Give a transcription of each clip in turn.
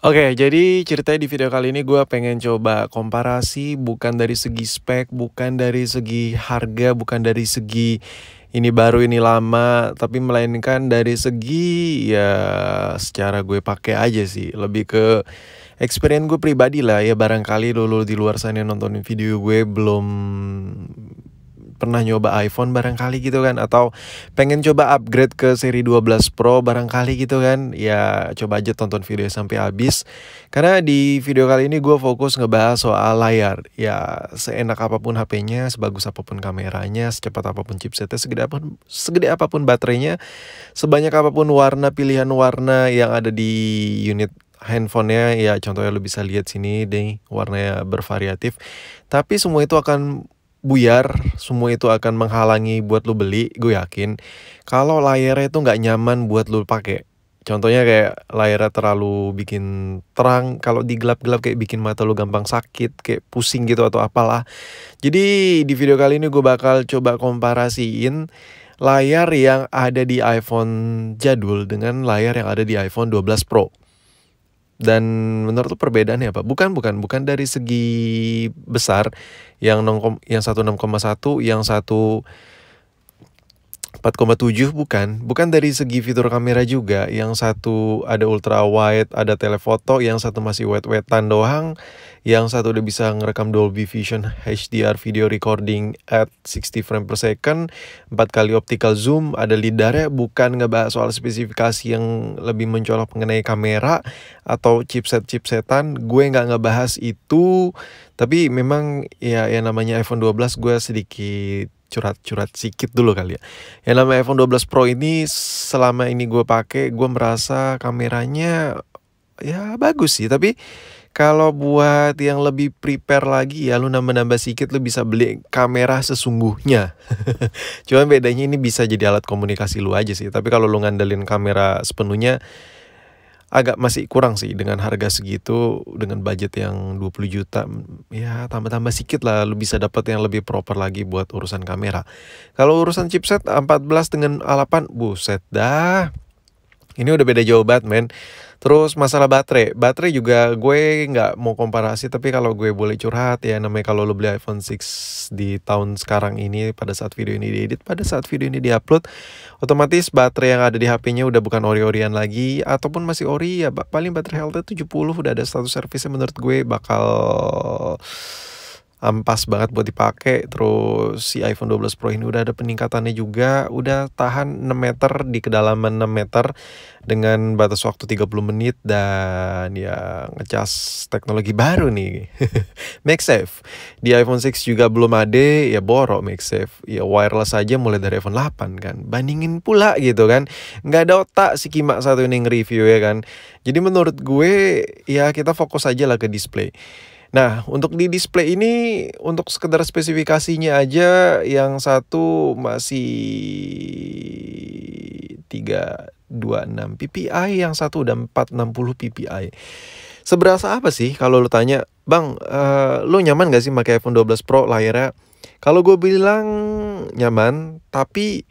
Oke, okay, jadi ceritanya di video kali ini gue pengen coba komparasi bukan dari segi spek, bukan dari segi harga, bukan dari segi ini baru ini lama, tapi melainkan dari segi ya secara gue pakai aja sih, lebih ke experience gue pribadi lah ya barangkali lo, lo di luar sana nontonin video gue belum pernah nyoba iPhone barangkali gitu kan atau pengen coba upgrade ke seri 12 Pro barangkali gitu kan ya coba aja tonton video sampai habis karena di video kali ini gue fokus ngebahas soal layar ya seenak apapun HP-nya sebagus apapun kameranya secepat apapun chipsetnya segede apapun segede apapun baterainya sebanyak apapun warna pilihan warna yang ada di unit handphonenya ya contohnya lo bisa lihat sini deh warnanya bervariatif tapi semua itu akan buyar semua itu akan menghalangi buat lo beli gue yakin kalau layarnya itu nggak nyaman buat lo pakai contohnya kayak layarnya terlalu bikin terang kalau digelap-gelap kayak bikin mata lo gampang sakit kayak pusing gitu atau apalah jadi di video kali ini gue bakal coba komparasiin layar yang ada di iPhone jadul dengan layar yang ada di iPhone 12 Pro dan menurut lu perbedaannya apa? Bukan bukan bukan dari segi besar yang 0, yang satu 6,1 yang satu 4,7 bukan, bukan dari segi fitur kamera juga. Yang satu ada ultra wide, ada telefoto, yang satu masih wet-wetan doang, yang satu udah bisa ngerekam Dolby Vision HDR video recording at 60 frame per second, 4 kali optical zoom, ada lidarnya, bukan ngebahas soal spesifikasi yang lebih mencolok mengenai kamera atau chipset-chipsetan, gue nggak ngebahas itu, tapi memang ya yang namanya iPhone 12 gue sedikit curhat-curhat sedikit dulu kali ya. Yang namanya iPhone 12 Pro ini selama ini gue pakai, gue merasa kameranya ya bagus sih. Tapi kalau buat yang lebih prepare lagi ya lu nambah-nambah sedikit lu bisa beli kamera sesungguhnya. Cuman bedanya ini bisa jadi alat komunikasi lu aja sih. Tapi kalau lu ngandelin kamera sepenuhnya agak masih kurang sih dengan harga segitu dengan budget yang 20 juta ya tambah-tambah sedikit lah lu bisa dapat yang lebih proper lagi buat urusan kamera kalau urusan chipset 14 dengan A8 buset dah ini udah beda jauh banget men Terus masalah baterai, baterai juga gue nggak mau komparasi tapi kalau gue boleh curhat ya namanya kalau lo beli iPhone 6 di tahun sekarang ini pada saat video ini diedit, pada saat video ini diupload, otomatis baterai yang ada di HP-nya udah bukan ori-orian lagi ataupun masih ori ya paling baterai health nya 70 udah ada status servisnya menurut gue bakal um, pas banget buat dipakai terus si iPhone 12 Pro ini udah ada peningkatannya juga udah tahan 6 meter di kedalaman 6 meter dengan batas waktu 30 menit dan ya ngecas teknologi baru nih MagSafe di iPhone 6 juga belum ada ya borok MagSafe ya wireless aja mulai dari iPhone 8 kan bandingin pula gitu kan nggak ada otak si Kimak satu ini nge-review ya kan jadi menurut gue ya kita fokus aja lah ke display Nah, untuk di display ini untuk sekedar spesifikasinya aja yang satu masih 326 ppi, yang satu udah 460 ppi. Seberasa apa sih kalau lo tanya, "Bang, uh, lu nyaman gak sih pakai iPhone 12 Pro layarnya?" Kalau gue bilang nyaman, tapi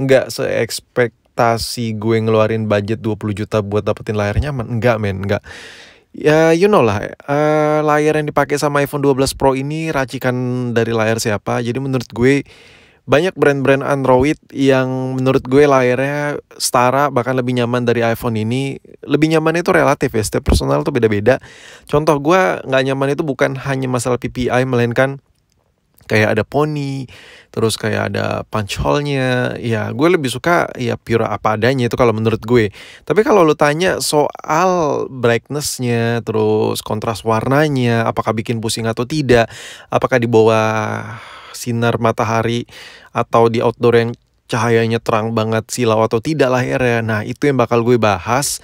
nggak seekspektasi gue ngeluarin budget 20 juta buat dapetin layar nyaman. Enggak, men, enggak ya you know lah uh, layar yang dipakai sama iPhone 12 Pro ini racikan dari layar siapa jadi menurut gue banyak brand-brand Android yang menurut gue layarnya setara bahkan lebih nyaman dari iPhone ini lebih nyaman itu relatif ya setiap personal tuh beda-beda contoh gue nggak nyaman itu bukan hanya masalah PPI melainkan kayak ada poni terus kayak ada punch hole-nya ya gue lebih suka ya pure apa adanya itu kalau menurut gue tapi kalau lo tanya soal brightness-nya terus kontras warnanya apakah bikin pusing atau tidak apakah di bawah sinar matahari atau di outdoor yang cahayanya terang banget silau atau tidak lah ya nah itu yang bakal gue bahas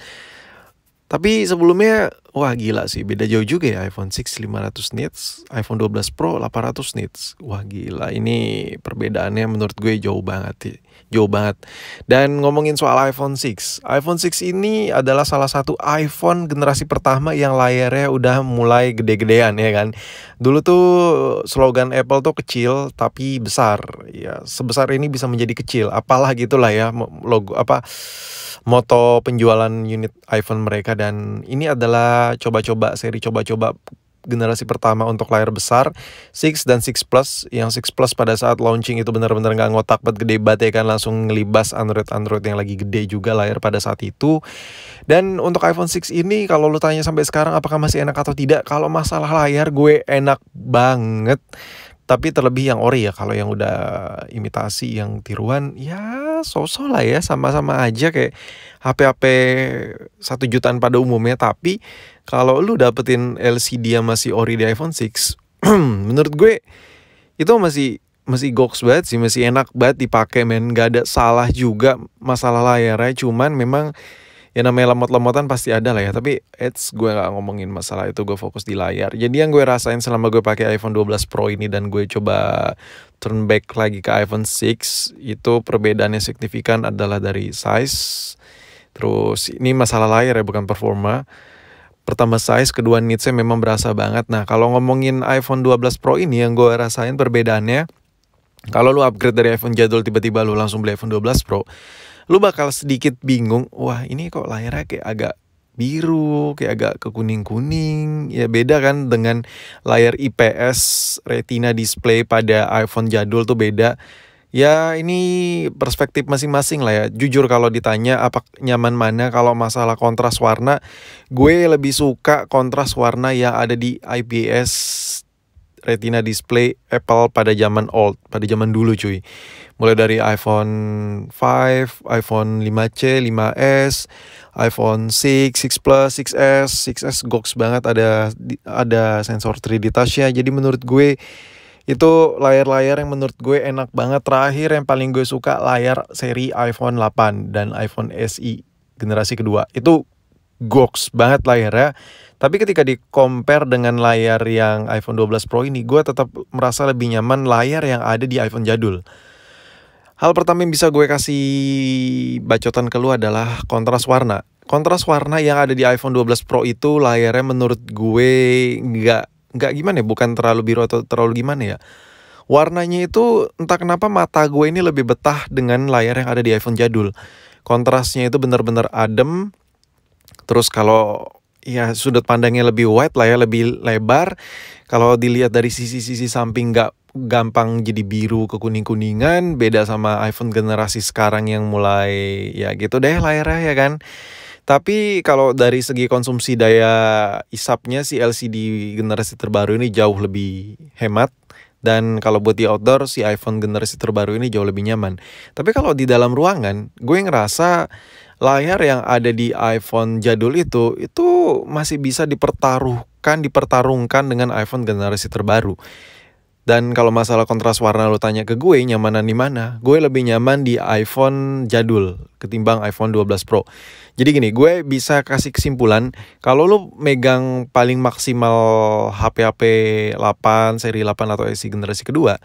tapi sebelumnya Wah gila sih, beda jauh juga ya iPhone 6 500 nits, iPhone 12 Pro 800 nits. Wah gila, ini perbedaannya menurut gue jauh banget, sih, jauh banget. Dan ngomongin soal iPhone 6, iPhone 6 ini adalah salah satu iPhone generasi pertama yang layarnya udah mulai gede-gedean ya kan. Dulu tuh slogan Apple tuh kecil tapi besar, ya sebesar ini bisa menjadi kecil. Apalah gitulah ya logo apa moto penjualan unit iPhone mereka dan ini adalah coba-coba seri coba-coba generasi pertama untuk layar besar 6 dan 6 Plus yang 6 Plus pada saat launching itu benar-benar nggak ngotak banget gede banget ya kan langsung ngelibas Android Android yang lagi gede juga layar pada saat itu dan untuk iPhone 6 ini kalau lu tanya sampai sekarang apakah masih enak atau tidak kalau masalah layar gue enak banget tapi terlebih yang ori ya kalau yang udah imitasi yang tiruan ya sosok lah ya sama-sama aja kayak HP-HP satu jutaan pada umumnya tapi kalau lu dapetin LCD yang masih ori di iPhone 6 menurut gue itu masih masih goks banget sih masih enak banget dipakai men gak ada salah juga masalah layarnya cuman memang ya namanya lemot-lemotan pasti ada lah ya tapi it's gue nggak ngomongin masalah itu gue fokus di layar jadi yang gue rasain selama gue pakai iPhone 12 Pro ini dan gue coba turn back lagi ke iPhone 6 itu perbedaannya signifikan adalah dari size terus ini masalah layar ya bukan performa pertama size kedua nya memang berasa banget nah kalau ngomongin iPhone 12 Pro ini yang gue rasain perbedaannya kalau lu upgrade dari iPhone jadul tiba-tiba lu langsung beli iPhone 12 Pro lu bakal sedikit bingung wah ini kok layarnya kayak agak biru kayak agak kekuning kuning kuning ya beda kan dengan layar IPS retina display pada iPhone jadul tuh beda ya ini perspektif masing-masing lah ya jujur kalau ditanya apa nyaman mana kalau masalah kontras warna gue lebih suka kontras warna yang ada di IPS retina display Apple pada zaman old pada zaman dulu cuy mulai dari iPhone 5, iPhone 5C, 5S, iPhone 6, 6 Plus, 6S, 6S goks banget ada ada sensor 3D touch-nya. Jadi menurut gue itu layar-layar yang menurut gue enak banget terakhir yang paling gue suka layar seri iPhone 8 dan iPhone SE generasi kedua itu goks banget layarnya tapi ketika di compare dengan layar yang iPhone 12 Pro ini gue tetap merasa lebih nyaman layar yang ada di iPhone jadul Hal pertama yang bisa gue kasih bacotan ke lu adalah kontras warna. Kontras warna yang ada di iPhone 12 Pro itu layarnya menurut gue nggak nggak gimana ya, bukan terlalu biru atau terlalu gimana ya. Warnanya itu entah kenapa mata gue ini lebih betah dengan layar yang ada di iPhone jadul. Kontrasnya itu benar-benar adem. Terus kalau ya sudut pandangnya lebih wide lah ya lebih lebar kalau dilihat dari sisi-sisi samping nggak gampang jadi biru ke kuning kuningan beda sama iPhone generasi sekarang yang mulai ya gitu deh layarnya ya kan tapi kalau dari segi konsumsi daya isapnya si LCD generasi terbaru ini jauh lebih hemat dan kalau buat di outdoor si iPhone generasi terbaru ini jauh lebih nyaman. Tapi kalau di dalam ruangan, gue ngerasa layar yang ada di iPhone jadul itu itu masih bisa dipertaruhkan dipertarungkan dengan iPhone generasi terbaru. Dan kalau masalah kontras warna lo tanya ke gue nyamanan di mana? Gue lebih nyaman di iPhone jadul ketimbang iPhone 12 Pro. Jadi gini, gue bisa kasih kesimpulan kalau lo megang paling maksimal HP-HP 8 seri 8 atau SE generasi kedua,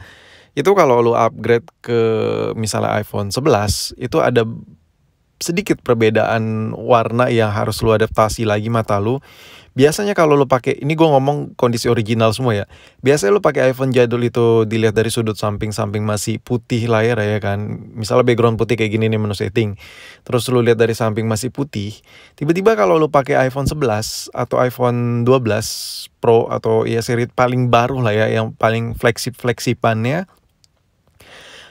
itu kalau lo upgrade ke misalnya iPhone 11 itu ada sedikit perbedaan warna yang harus lu adaptasi lagi mata lu. Biasanya kalau lu pakai ini gua ngomong kondisi original semua ya. Biasanya lu pakai iPhone jadul itu dilihat dari sudut samping-samping masih putih layar ya kan. Misalnya background putih kayak gini nih menu setting. Terus lu lihat dari samping masih putih. Tiba-tiba kalau lu pakai iPhone 11 atau iPhone 12 Pro atau ya seri paling baru lah ya yang paling flagship fleksipannya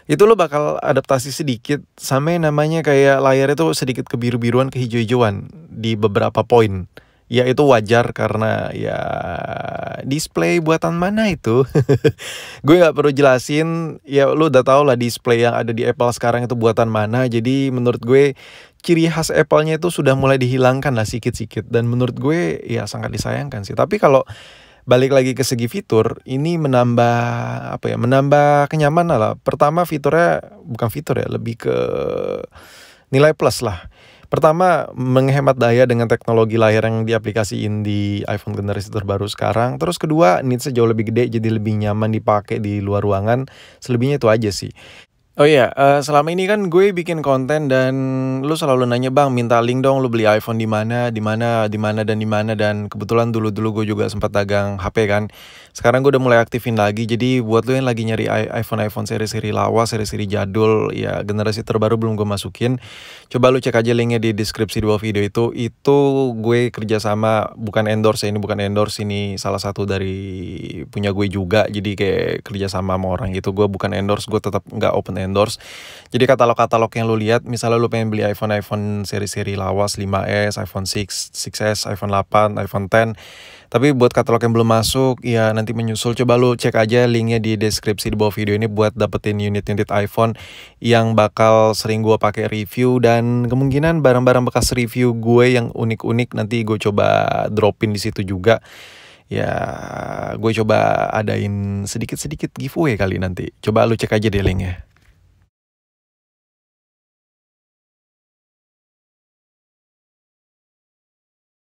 itu lo bakal adaptasi sedikit sama namanya kayak layar itu sedikit kebiru-biruan kehijau-hijauan di beberapa poin ya itu wajar karena ya display buatan mana itu gue nggak perlu jelasin ya lu udah tau lah display yang ada di Apple sekarang itu buatan mana jadi menurut gue ciri khas Apple-nya itu sudah mulai dihilangkan lah sikit-sikit dan menurut gue ya sangat disayangkan sih tapi kalau balik lagi ke segi fitur ini menambah apa ya menambah kenyamanan lah pertama fiturnya bukan fitur ya lebih ke nilai plus lah pertama menghemat daya dengan teknologi layar yang diaplikasiin di iPhone generasi terbaru sekarang terus kedua needsnya jauh lebih gede jadi lebih nyaman dipakai di luar ruangan selebihnya itu aja sih Oh iya, uh, selama ini kan gue bikin konten dan lu selalu nanya bang, minta link dong, lu beli iPhone di mana, di mana, di mana dan di mana dan kebetulan dulu dulu gue juga sempat dagang HP kan. Sekarang gue udah mulai aktifin lagi, jadi buat lu yang lagi nyari iPhone iPhone seri-seri lawas, seri-seri jadul, ya generasi terbaru belum gue masukin, coba lu cek aja linknya di deskripsi di bawah video itu. Itu gue kerjasama, bukan endorse ya, ini bukan endorse, ini salah satu dari punya gue juga, jadi kayak kerjasama sama orang gitu. Gue bukan endorse, gue tetap nggak open -end endorse. Jadi katalog-katalog yang lu lihat, misalnya lu pengen beli iPhone iPhone seri-seri lawas 5S, iPhone 6, 6S, iPhone 8, iPhone 10. Tapi buat katalog yang belum masuk, ya nanti menyusul coba lu cek aja linknya di deskripsi di bawah video ini buat dapetin unit-unit iPhone yang bakal sering gua pakai review dan kemungkinan barang-barang bekas review gue yang unik-unik nanti gue coba dropin di situ juga ya gue coba adain sedikit-sedikit giveaway kali nanti. Coba lu cek aja deh linknya.